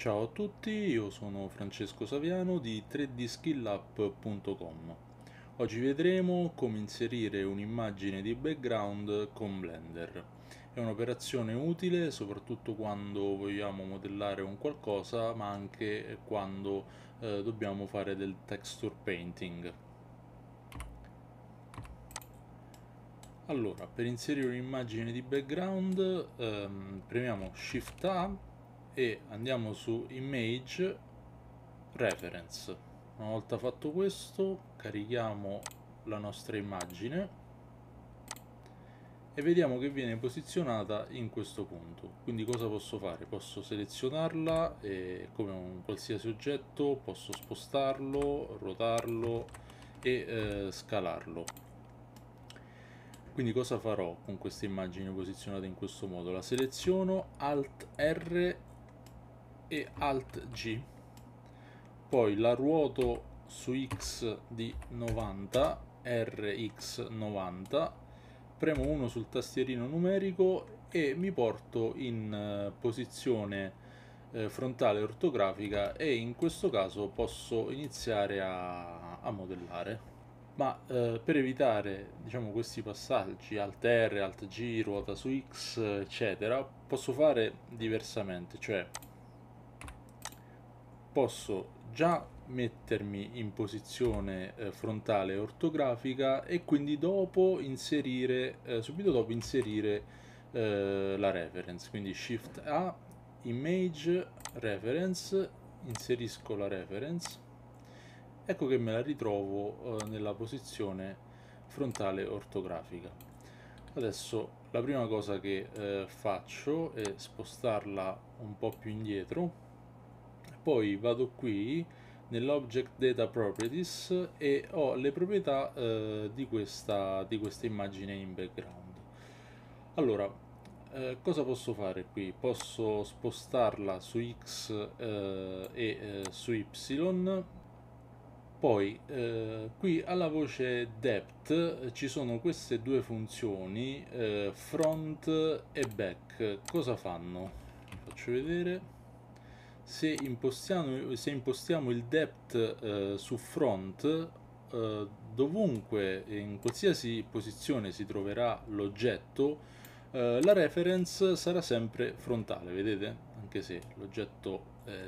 Ciao a tutti, io sono Francesco Saviano di 3dskillup.com. Oggi vedremo come inserire un'immagine di background con Blender. È un'operazione utile soprattutto quando vogliamo modellare un qualcosa, ma anche quando eh, dobbiamo fare del texture painting. Allora, per inserire un'immagine di background ehm, premiamo Shift A e andiamo su image reference una volta fatto questo carichiamo la nostra immagine e vediamo che viene posizionata in questo punto quindi cosa posso fare? posso selezionarla come un qualsiasi oggetto posso spostarlo, rotarlo e eh, scalarlo quindi cosa farò con questa immagine posizionata in questo modo? la seleziono Alt R e Alt G poi la ruoto su X di 90 RX90 premo 1 sul tastierino numerico e mi porto in eh, posizione eh, frontale ortografica e in questo caso posso iniziare a, a modellare ma eh, per evitare diciamo, questi passaggi alt R, alt G, ruota su X eccetera posso fare diversamente cioè posso già mettermi in posizione eh, frontale ortografica e quindi dopo inserire, eh, subito dopo inserire eh, la reference, quindi Shift A, Image, Reference, inserisco la reference, ecco che me la ritrovo eh, nella posizione frontale ortografica. Adesso la prima cosa che eh, faccio è spostarla un po' più indietro poi vado qui nell'object data properties e ho le proprietà eh, di, questa, di questa immagine in background allora eh, cosa posso fare qui? Posso spostarla su X eh, e eh, su Y. Poi eh, qui alla voce depth eh, ci sono queste due funzioni eh, front e back. Cosa fanno? faccio vedere se impostiamo, se impostiamo il depth eh, su front eh, dovunque in qualsiasi posizione si troverà l'oggetto eh, la reference sarà sempre frontale vedete anche se l'oggetto eh,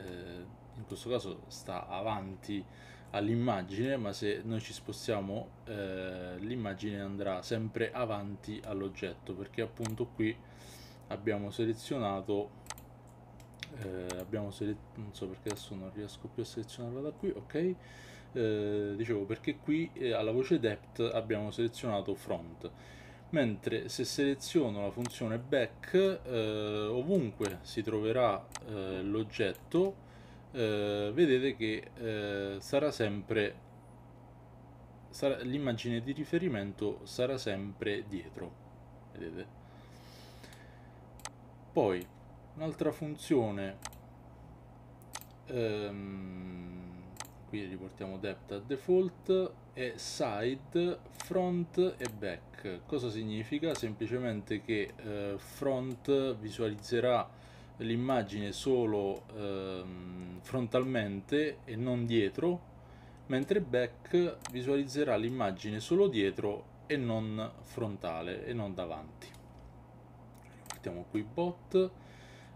in questo caso sta avanti all'immagine ma se noi ci spostiamo eh, l'immagine andrà sempre avanti all'oggetto perché appunto qui abbiamo selezionato eh, abbiamo selezionato non so perché adesso non riesco più a selezionarla da qui ok eh, dicevo perché qui eh, alla voce depth abbiamo selezionato front mentre se seleziono la funzione back eh, ovunque si troverà eh, l'oggetto eh, vedete che sarà sempre l'immagine di riferimento sarà sempre dietro vedete poi un'altra funzione ehm, qui riportiamo depth a default è side front e back cosa significa semplicemente che eh, front visualizzerà l'immagine solo ehm, frontalmente e non dietro mentre back visualizzerà l'immagine solo dietro e non frontale e non davanti portiamo qui bot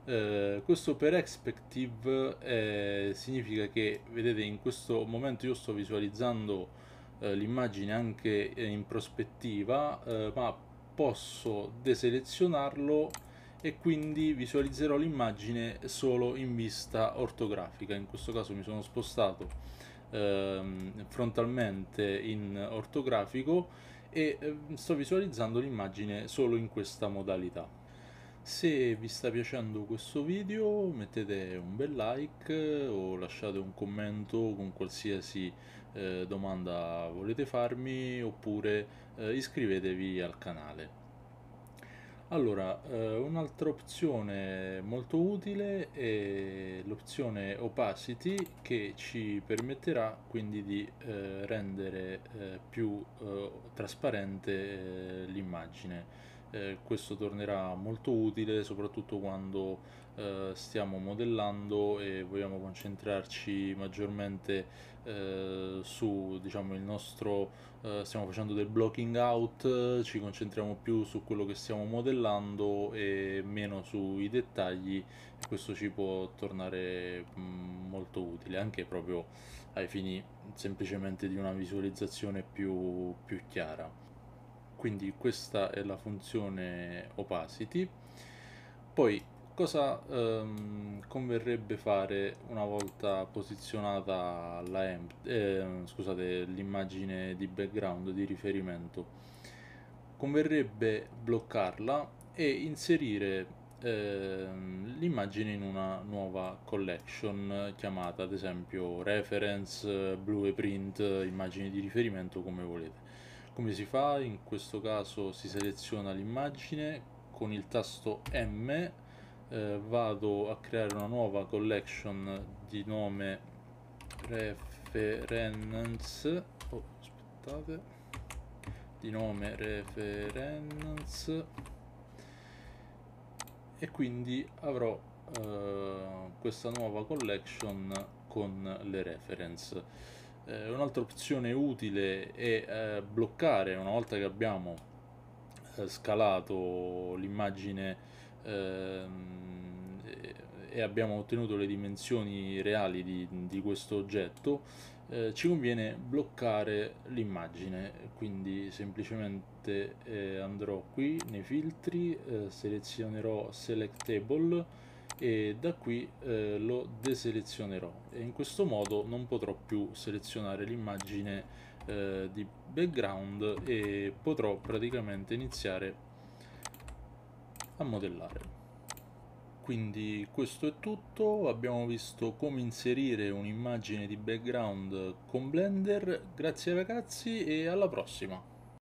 eh, questo per expective eh, significa che vedete in questo momento io sto visualizzando eh, l'immagine anche eh, in prospettiva eh, ma posso deselezionarlo e quindi visualizzerò l'immagine solo in vista ortografica in questo caso mi sono spostato ehm, frontalmente in ortografico e sto visualizzando l'immagine solo in questa modalità se vi sta piacendo questo video mettete un bel like eh, o lasciate un commento con qualsiasi eh, domanda volete farmi oppure eh, iscrivetevi al canale. Allora, eh, un'altra opzione molto utile è l'opzione opacity che ci permetterà quindi di eh, rendere eh, più eh, trasparente eh, l'immagine eh, questo tornerà molto utile soprattutto quando eh, stiamo modellando e vogliamo concentrarci maggiormente eh, su diciamo il nostro eh, stiamo facendo del blocking out ci concentriamo più su quello che stiamo modellando e meno sui dettagli questo ci può tornare molto utile anche proprio ai fini semplicemente di una visualizzazione più, più chiara quindi questa è la funzione opacity poi cosa ehm, converrebbe fare una volta posizionata ehm, l'immagine eh, di background di riferimento converrebbe bloccarla e inserire eh, l'immagine in una nuova collection chiamata ad esempio reference, blueprint, immagini di riferimento come volete come si fa? In questo caso si seleziona l'immagine con il tasto M, eh, vado a creare una nuova collection di nome reference, oh, aspettate, di nome reference e quindi avrò eh, questa nuova collection con le reference eh, un'altra opzione utile è eh, bloccare una volta che abbiamo eh, scalato l'immagine ehm, e abbiamo ottenuto le dimensioni reali di, di questo oggetto eh, ci conviene bloccare l'immagine quindi semplicemente eh, andrò qui nei filtri eh, selezionerò selectable e da qui eh, lo deselezionerò e in questo modo non potrò più selezionare l'immagine eh, di background e potrò praticamente iniziare a modellare quindi questo è tutto abbiamo visto come inserire un'immagine di background con blender grazie ragazzi e alla prossima